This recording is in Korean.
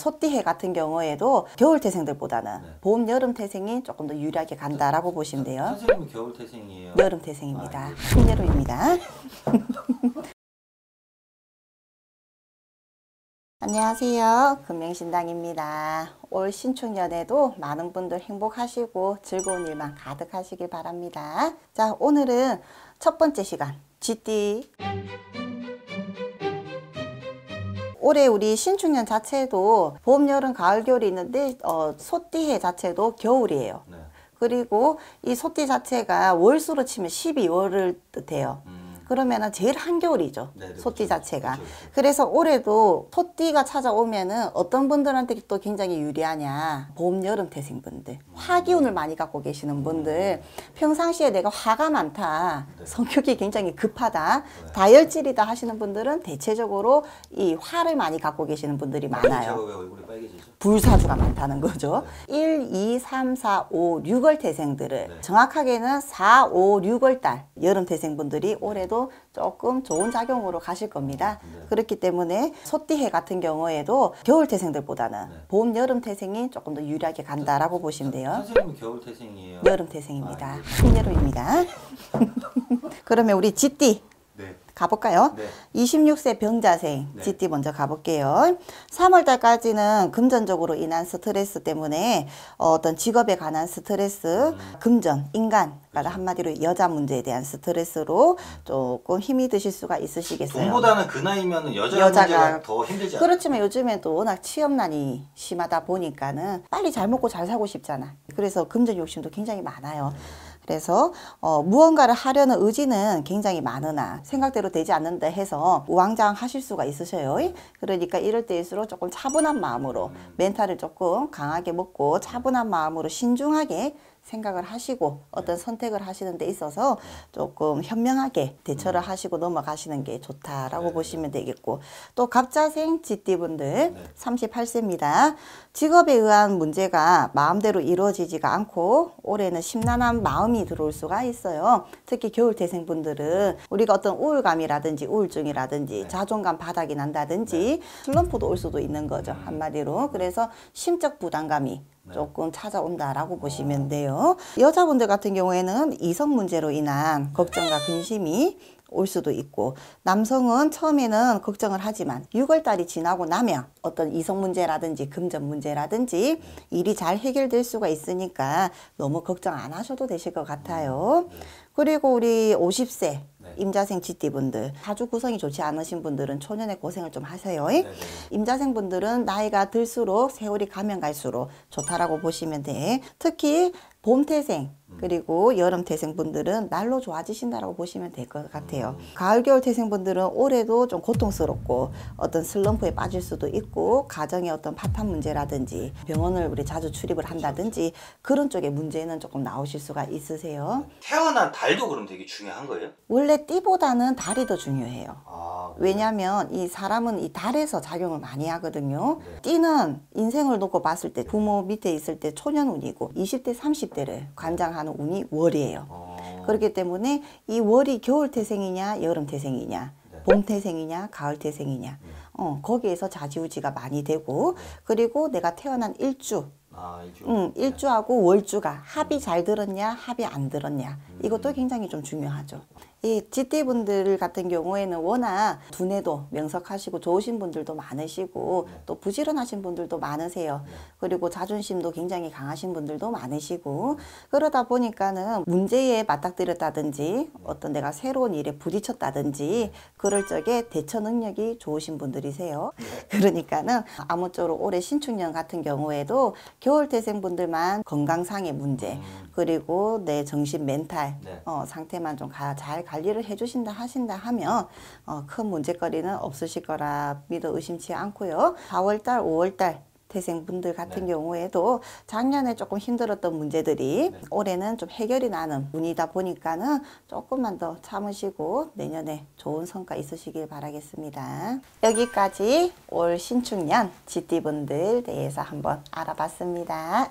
소띠해 같은 경우에도 겨울 태생들보다는 네. 봄, 여름 태생이 조금 더 유리하게 간다라고 보시면 돼요. 선생님 겨울 태생이에요? 여름 태생입니다. 아, 예. 여름입니다 안녕하세요. 금명신당입니다. 올 신축년에도 많은 분들 행복하시고 즐거운 일만 가득하시길 바랍니다. 자, 오늘은 첫 번째 시간, 쥐띠. 올해 우리 신축년 자체도 봄, 여름, 가을, 겨울이 있는데 어, 소띠해 자체도 겨울이에요. 네. 그리고 이 소띠 자체가 월수로 치면 12월을 뜻해요. 음. 그러면은 제일 한겨울이죠. 네, 네, 그렇죠. 소띠 그렇죠. 자체가. 그렇죠. 그래서 올해도 소띠가 찾아오면은 어떤 분들한테 또 굉장히 유리하냐. 봄, 여름 태생분들. 음. 화기운을 많이 갖고 계시는 음. 분들. 음. 평상시에 내가 화가 많다. 네. 성격이 굉장히 급하다. 네. 다혈질이다 하시는 분들은 대체적으로 이 화를 많이 갖고 계시는 분들이 많아요. 불사주가 많다는 거죠. 1, 2, 3, 4, 5, 6월 태생들을 네. 정확하게는 4, 5, 6월 달 여름 태생분들이 올해도 조금 좋은 작용으로 가실 겁니다. 네. 그렇기 때문에 소띠해 같은 경우에도 겨울 태생들보다는 네. 봄, 여름 태생이 조금 더 유리하게 간다라고 저, 보시면 돼요. 선생님은 겨울 태생이에요? 여름 태생입니다. 아, 예. 여름입니다 그러면 우리 쥐띠 가볼까요? 네. 26세 병자생 네. GT 먼저 가볼게요. 3월달까지는 금전적으로 인한 스트레스 때문에 어, 어떤 직업에 관한 스트레스, 음. 금전, 인간, 그러니 그렇죠. 한마디로 여자 문제에 대한 스트레스로 음. 조금 힘이 드실 수가 있으시겠어요. 돈보다는 그 나이면 여자 여자가 더 힘들지 않아요? 그렇지만 요즘에 도 워낙 취업난이 심하다 보니까는 빨리 잘 먹고 잘 살고 싶잖아. 그래서 금전 욕심도 굉장히 많아요. 음. 그래서 어, 무언가를 하려는 의지는 굉장히 많으나 생각대로 되지 않는다 해서 우왕좌왕 하실 수가 있으셔요. 그러니까 이럴 때일수록 조금 차분한 마음으로 멘탈을 조금 강하게 먹고 차분한 마음으로 신중하게 생각을 하시고 어떤 네. 선택을 하시는 데 있어서 조금 현명하게 대처를 음. 하시고 넘어가시는 게 좋다라고 네. 보시면 되겠고 또 갑자생 지띠분들 네. 38세입니다. 직업에 의한 문제가 마음대로 이루어지지가 않고 올해는 심란한 마음이 많이 들어올 수가 있어요. 특히 겨울 태생분들은 우리가 어떤 우울감이라든지 우울증이라든지 네. 자존감 바닥이 난다든지 네. 슬럼프도 올 수도 있는 거죠. 음. 한마디로. 그래서 심적 부담감이 네. 조금 찾아온다라고 아. 보시면 돼요. 여자분들 같은 경우에는 이성 문제로 인한 걱정과 근심이 올 수도 있고 남성은 처음에는 걱정을 하지만 6월달이 지나고 나면 어떤 이성 문제라든지 금전 문제라든지 일이 잘 해결될 수가 있으니까 너무 걱정 안 하셔도 되실 것 같아요. 그리고 우리 50세 임자생 GT분들 자주 구성이 좋지 않으신 분들은 초년에 고생을 좀 하세요. 네, 네, 임자생 분들은 나이가 들수록 세월이 가면 갈수록 좋다라고 보시면 돼. 특히 봄태생 그리고 여름 태생분들은 날로 좋아지신다라고 보시면 될 것 같아요. 음. 가을 겨울 태생분들은 올해도 좀 고통스럽고 어떤 슬럼프에 빠질 수도 있고 가정의 어떤 파탄 문제라든지 병원을 우리 자주 출입을 한다든지 그런 쪽에 문제는 조금 나오실 수가 있으세요. 태어난 달도 그럼 되게 중요한 거예요? 원래 띠보다는 달이 더 중요해요. 아. 왜냐하면 이 사람은 이 달에서 작용을 많이 하거든요. 띠는 인생을 놓고 봤을 때 부모 밑에 있을 때 초년운이고 20대 30대를 관장하는 운이 월이에요. 아. 그렇기 때문에 이 월이 겨울 태생이냐 여름 태생이냐 네. 봄 태생이냐 가을 태생이냐 네. 어, 거기에서 자지우지가 많이 되고 네. 그리고 내가 태어난 일주 아, 일주. 응, 일주하고 월주가 합이 잘 들었냐 합이 안 들었냐 음. 이것도 굉장히 좀 중요하죠 이 GT 분들 같은 경우에는 워낙 두뇌도 명석하시고 좋으신 분들도 많으시고 네. 또 부지런하신 분들도 많으세요. 네. 그리고 자존심도 굉장히 강하신 분들도 많으시고 그러다 보니까는 문제에 맞닥뜨렸다든지 네. 어떤 내가 새로운 일에 부딪혔다든지 네. 그럴 적에 대처 능력이 좋으신 분들이세요. 네. 그러니까는 아무쪼록 올해 신축년 같은 경우에도 겨울 태생 분들만 건강상의 문제 음. 그리고 내 정신 멘탈 네. 어, 상태만 좀 잘 관리를 해주신다 하신다 하면 어, 큰 문제거리는 없으실 거라 믿어 의심치 않고요. 4월달, 5월달 태생분들 같은 네. 경우에도 작년에 조금 힘들었던 문제들이 네. 올해는 좀 해결이 나는 분이다 보니까는 조금만 더 참으시고 내년에 좋은 성과 있으시길 바라겠습니다. 여기까지 올 신축년 GT분들 대해서 한번 알아봤습니다.